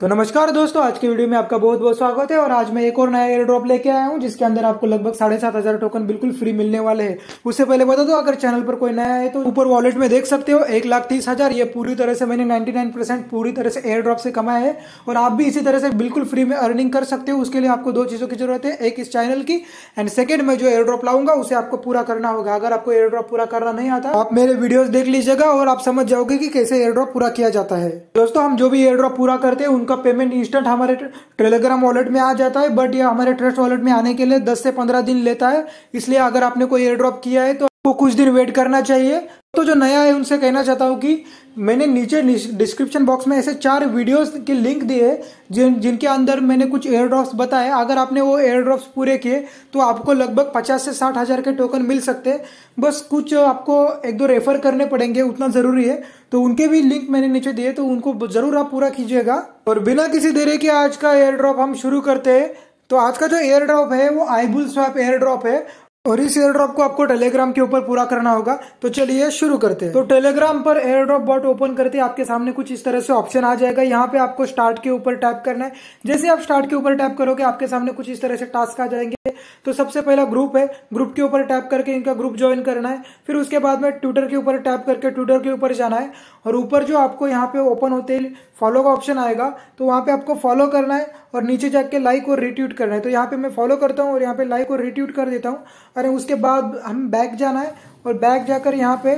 तो नमस्कार दोस्तों आज की वीडियो में आपका बहुत बहुत स्वागत है और आज मैं एक और नया एयर ड्रॉप लेके आया हूँ जिसके अंदर आपको लगभग साढ़े सात हजार टोकन बिल्कुल फ्री मिलने वाले हैं उससे पहले बता दो अगर चैनल पर कोई नया है तो ऊपर वॉलेट में देख सकते हो एक लाख तीस हजार ये पूरी तरह से मैंने नाइन्टी नाइन परसेंट पूरी तरह से एयर ड्रॉप से कमाया है और आप भी इसी तरह से बिल्कुल फ्री में अर्निंग कर सकते हो उसके लिए आपको दो चीज़ों की जरूरत है एक इस चैनल की एंड सेकेंड में जो एयर ड्रॉप लाऊंगा उसे आपको पूरा करना होगा अगर आपको एयर ड्रॉप पूरा करना नहीं आता आप मेरे वीडियोज देख लीजिएगा और आप समझ जाओगे की कैसे एयर ड्रॉप पूरा किया जाता है दोस्तों हम जो भी एयर ड्रॉप पूरा करते हैं उनका पेमेंट इंस्टेंट हमारे टेलीग्राम वॉलेट में आ जाता है बट यह हमारे ट्रस्ट वॉलेट में आने के लिए दस से पंद्रह दिन लेता है इसलिए अगर आपने कोई एयर ड्रॉप किया है तो को कुछ दिन वेट करना चाहिए तो जो नया है उनसे कहना चाहता हूँ कि मैंने नीचे डिस्क्रिप्शन बॉक्स में ऐसे चार वीडियोस के लिंक दिए जिन जिनके अंदर मैंने कुछ एयर ड्रॉप्स बताए अगर आपने वो एयर ड्रॉप्स पूरे किए तो आपको लगभग पचास से साठ हज़ार के टोकन मिल सकते हैं बस कुछ आपको एक दो रेफर करने पड़ेंगे उतना ज़रूरी है तो उनके भी लिंक मैंने नीचे दिए तो उनको ज़रूर आप पूरा कीजिएगा और बिना किसी देरी के आज का एयर ड्रॉप हम शुरू करते हैं तो आज का जो एयर ड्रॉप है वो आईबुल स्वैप एयर ड्रॉप है और इस एयर ड्रॉप को आपको टेलीग्राम के ऊपर पूरा करना होगा तो चलिए शुरू करते हैं तो टेलीग्राम पर एयर ड्रॉप बॉट ओपन करते हैं आपके सामने कुछ इस तरह से ऑप्शन आ जाएगा यहाँ पे आपको स्टार्ट के ऊपर टैप करना है जैसे आप स्टार्ट के ऊपर टैप करोगे आपके सामने कुछ इस तरह से टास्क आ जाएंगे तो सबसे पहला ग्रुप है ग्रुप के ऊपर टैप करके इनका ग्रुप ज्वाइन करना है फिर उसके बाद में ट्विटर के ऊपर टैप करके ट्विटर के ऊपर जाना है और ऊपर जो आपको यहाँ पे ओपन होते फॉलो का ऑप्शन आएगा तो वहां पे आपको फॉलो करना है और नीचे जाके लाइक और रिट्वीट करना है तो यहाँ पे मैं फॉलो करता हूँ और यहाँ पे लाइक और रिट्वीट कर देता हूँ अरे उसके बाद हम बैक जाना है और बैक जाकर यहाँ पे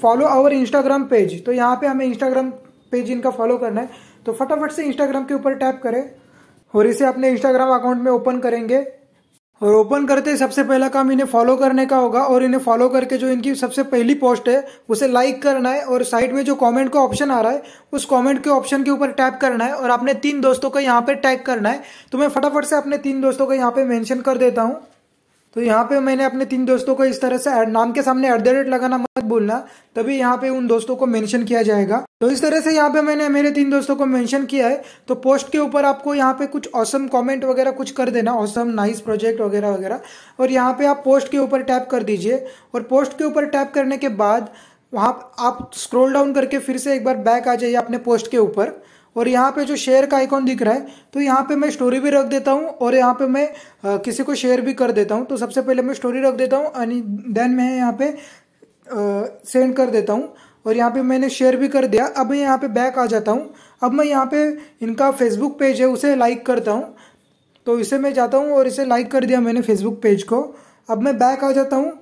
फॉलो आवर इंस्टाग्राम पेज तो यहाँ पे हमें इंस्टाग्राम पेज इनका फॉलो करना है तो फटाफट से इंस्टाग्राम के ऊपर टैप करें और इसे अपने इंस्टाग्राम अकाउंट में ओपन करेंगे और ओपन करते ही सबसे पहला काम इन्हें फॉलो करने का होगा और इन्हें फॉलो करके जो इनकी सबसे पहली पोस्ट है उसे लाइक करना है और साइड में जो कमेंट का ऑप्शन आ रहा है उस कमेंट के ऑप्शन के ऊपर टैप करना है और अपने तीन दोस्तों को यहाँ पे टैग करना है तो मैं फटाफट से अपने तीन दोस्तों को यहाँ पे मेंशन कर देता हूँ तो यहाँ पे मैंने अपने तीन दोस्तों को इस तरह से नाम के सामने एट द रेट लगाना मत बोलना तभी यहाँ पे उन दोस्तों को मेंशन किया जाएगा तो इस तरह से यहाँ पे मैंने मेरे तीन दोस्तों को मेंशन किया है तो पोस्ट के ऊपर आपको यहाँ पे कुछ औसम कमेंट वगैरह कुछ कर देना औसम नाइस प्रोजेक्ट वगैरह वगैरह और यहाँ पे आप पोस्ट के ऊपर टैप कर दीजिए और पोस्ट के ऊपर टैप करने के बाद वहाँ आप स्क्रोल डाउन करके फिर से एक बार बैक आ जाइए अपने पोस्ट के ऊपर और यहाँ पे जो शेयर का आइकॉन दिख रहा है तो यहाँ पे मैं स्टोरी भी रख देता हूँ और यहाँ पे मैं आ, किसी को शेयर भी कर देता हूँ तो सबसे पहले मैं स्टोरी रख देता हूँ एंड देन मैं यहाँ पे सेंड कर देता हूँ और यहाँ पे मैंने शेयर भी कर दिया अब मैं यहाँ पे बैक आ जाता हूँ अब मैं यहाँ पे इनका फेसबुक पेज है उसे लाइक करता हूँ तो इसे मैं जाता हूँ और इसे लाइक कर दिया मैंने फेसबुक पेज को अब मैं बैक आ जाता हूँ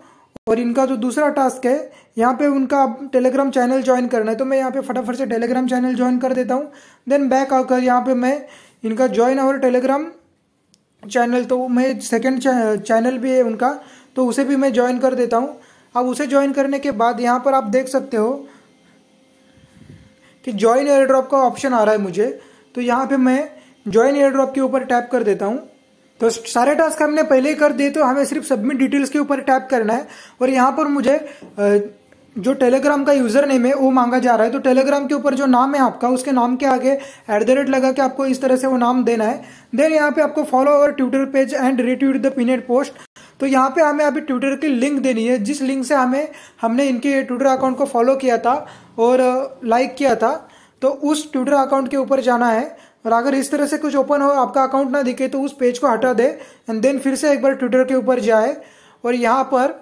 और इनका जो दूसरा टास्क है यहाँ पे उनका टेलीग्राम चैनल ज्वाइन करना है तो मैं यहाँ पे फटाफट से टेलीग्राम चैनल ज्वाइन कर देता हूँ देन बैक आकर यहाँ पे मैं इनका ज्वाइन और टेलीग्राम चैनल तो मैं सेकेंड चैनल भी है उनका तो उसे भी मैं ज्वाइन कर देता हूँ अब उसे ज्वाइन करने के बाद यहाँ पर आप देख सकते हो कि ज्वाइन एयर ड्रॉप का ऑप्शन आ रहा है मुझे तो यहाँ पे मैं ज्वाइन एयर ड्रॉप के ऊपर टैप कर देता हूँ तो सारे टास्क हमने पहले ही कर दिए तो हमें सिर्फ सबमिट डिटेल्स के ऊपर टैप करना है और यहाँ पर मुझे जो टेलीग्राम का यूज़र नेम है वो मांगा जा रहा है तो टेलीग्राम के ऊपर जो नाम है आपका उसके नाम के आगे एट द रेट लगा के आपको इस तरह से वो नाम देना है देन यहाँ पे आपको follow our Twitter page and retweet the pinned post तो यहाँ पे हमें अभी ट्विटर की लिंक देनी है जिस लिंक से हमें हमने इनके ट्विटर अकाउंट को फॉलो किया था और लाइक किया था तो उस ट्विटर अकाउंट के ऊपर जाना है और अगर इस तरह से कुछ ओपन हो आपका अकाउंट ना दिखे तो उस पेज को हटा दे एंड देन फिर से एक बार ट्विटर के ऊपर जाए और यहाँ पर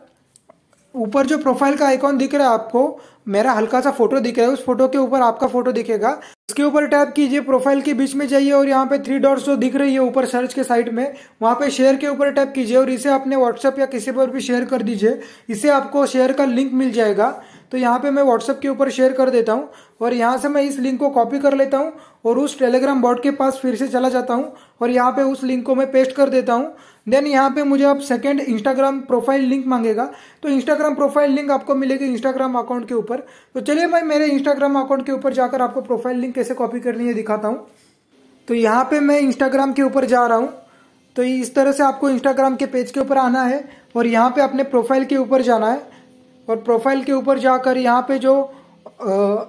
ऊपर जो प्रोफाइल का आइकॉन दिख रहा है आपको मेरा हल्का सा फोटो दिख रहा है उस फोटो के ऊपर आपका फोटो दिखेगा उसके ऊपर टैप कीजिए प्रोफाइल के बीच में जाइए और यहाँ पे थ्री डॉट्स जो दिख रही है ऊपर सर्च के साइड में वहाँ पे शेयर के ऊपर टैप कीजिए और इसे अपने व्हाट्सएप या किसी पर भी शेयर कर दीजिए इसे आपको शेयर का लिंक मिल जाएगा तो यहाँ पे मैं व्हाट्सअप के ऊपर शेयर कर देता हूँ और यहाँ से मैं इस लिंक को कॉपी कर लेता हूँ और उस टेलीग्राम बॉट के पास फिर से चला जाता हूँ और यहाँ पे उस लिंक को मैं पेस्ट कर देता हूँ देन यहाँ पे मुझे अब सेकेंड इंस्टाग्राम प्रोफाइल लिंक मांगेगा तो इंस्टाग्राम प्रोफाइल लिंक आपको मिलेगी इंस्टाग्राम अकाउंट के ऊपर तो चलिए मैं मेरे इंस्टाग्राम अकाउंट के ऊपर जाकर आपको प्रोफाइल लिंक कैसे कॉपी करनी है दिखाता हूँ तो यहाँ पे मैं इंस्टाग्राम के ऊपर जा रहा हूँ तो इस तरह से आपको इंस्टाग्राम के पेज के ऊपर आना है और यहाँ पे अपने प्रोफाइल के ऊपर जाना है और प्रोफाइल के ऊपर जाकर यहाँ पे जो आ,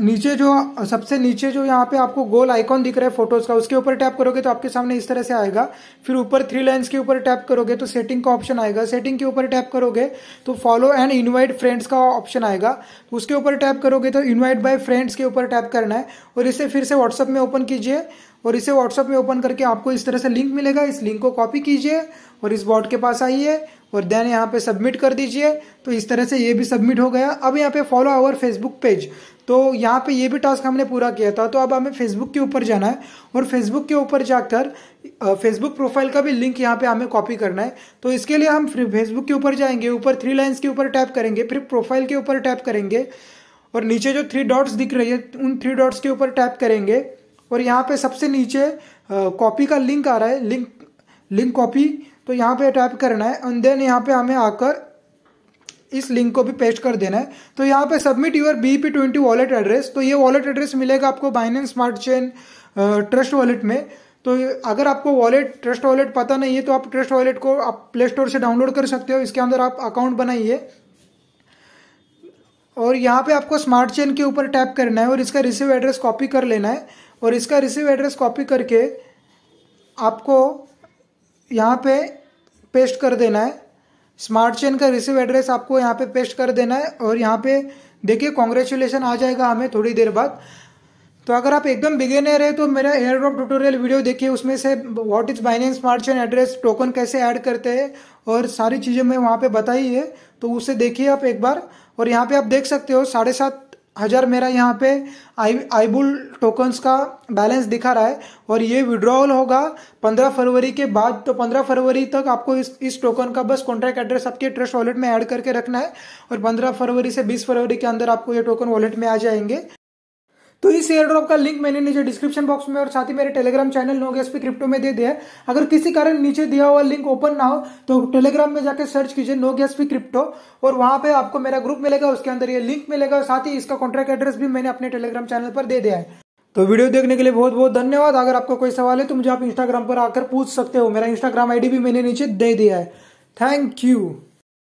नीचे जो सबसे नीचे जो यहाँ पे आपको गोल आइकॉन दिख रहा है फोटोज का उसके ऊपर टैप करोगे तो आपके सामने इस तरह से आएगा फिर ऊपर थ्री लाइन्स के ऊपर टैप करोगे तो सेटिंग का ऑप्शन आएगा सेटिंग के ऊपर टैप करोगे तो फॉलो एंड इन्वाइट फ्रेंड्स का ऑप्शन आएगा उसके ऊपर टैप करोगे तो इन्वाइट बाय फ्रेंड्स के ऊपर टैप करना है और इसे फिर से व्हाट्सअप में ओपन कीजिए और इसे व्हाट्सअप में ओपन करके आपको इस तरह से लिंक मिलेगा इस लिंक को कॉपी कीजिए और इस बॉट के पास आइए और देन यहाँ पे सबमिट कर दीजिए तो इस तरह से ये भी सबमिट हो गया अब यहाँ पे फॉलो आवर फेसबुक पेज तो यहाँ पे ये भी टास्क हमने पूरा किया था तो अब हमें फेसबुक के ऊपर जाना है और फेसबुक के ऊपर जाकर फेसबुक प्रोफाइल का भी लिंक यहाँ पे हमें कॉपी करना है तो इसके लिए हम फेसबुक के ऊपर जाएंगे ऊपर थ्री लाइन्स के ऊपर टैप करेंगे फिर प्रोफाइल के ऊपर टैप करेंगे और नीचे जो थ्री डॉट्स दिख रही है उन थ्री डॉट्स के ऊपर टैप करेंगे और यहाँ पे सबसे नीचे कॉपी का लिंक आ रहा है लिंक लिंक कॉपी तो यहाँ पे टाइप करना है एंड देन यहाँ पे हमें आकर इस लिंक को भी पेस्ट कर देना है तो यहाँ पे submit your B P twenty wallet address तो ये वॉलेट एड्रेस मिलेगा आपको Binance smart chain trust wallet में तो अगर आपको वॉलेट ट्रस्ट वॉलेट पता नहीं है तो आप ट्रस्ट वॉलेट को आप प्ले स्टोर से डाउनलोड कर सकते हो इसके अंदर आप अकाउंट बनाइए और यहाँ पे आपको स्मार्ट चेन के ऊपर टैप करना है और इसका रिसीव एड्रेस कॉपी कर लेना है और इसका रिसीव एड्रेस कॉपी करके आपको यहाँ पे पेस्ट कर देना है स्मार्ट चेन का रिसीव एड्रेस आपको यहाँ पे पेस्ट कर देना है और यहाँ पे देखिए कॉन्ग्रेचुलेसन आ जाएगा हमें थोड़ी देर बाद तो अगर आप एकदम बिगेनर है तो मेरा एयर ड्रॉप ट्यूटोरियल वीडियो देखिए उसमें से what is Binance smart chain address token कैसे ऐड करते हैं और सारी चीज़ें मैं वहाँ पे बताई है तो उसे देखिए आप एक बार और यहाँ पे आप देख सकते हो साढ़े सात हज़ार मेरा यहाँ पे आई आईबुल टोकन्स का बैलेंस दिखा रहा है और ये विड्रॉवल होगा पंद्रह फरवरी के बाद तो पंद्रह फरवरी तक आपको इस इस टोकन का बस कॉन्ट्रैक्ट एड्रेस आपके ट्रस्ट वॉलेट में ऐड करके रखना है और पंद्रह फरवरी से बीस फरवरी के अंदर आपको ये टोकन वॉलेट में आ जाएंगे तो इस एयर ड्रॉप का लिंक मैंने नीचे डिस्क्रिप्शन बॉक्स में और साथ ही मेरे टेलीग्राम चैनल नो गैस पे क्रिप्टो में दे दिया है अगर किसी कारण नीचे दिया हुआ लिंक ओपन ना हो तो टेलीग्राम में जाकर सर्च कीजिए नो गैस पी क्रिप्टो और वहां पे आपको मेरा ग्रुप मिलेगा उसके अंदर ये लिंक मिलेगा साथ ही इसका कॉन्ट्रैक्ट एड्रेस भी मैंने अपने टेलीग्राम चैनल पर दे दिया है तो वीडियो देखने के लिए बहुत बहुत धन्यवाद अगर आपको कोई सवाल है तो मुझे आप इंस्टाग्राम पर आकर पूछ सकते हो मेरा इंस्टाग्राम आईडी भी मैंने नीचे दे दिया है थैंक यू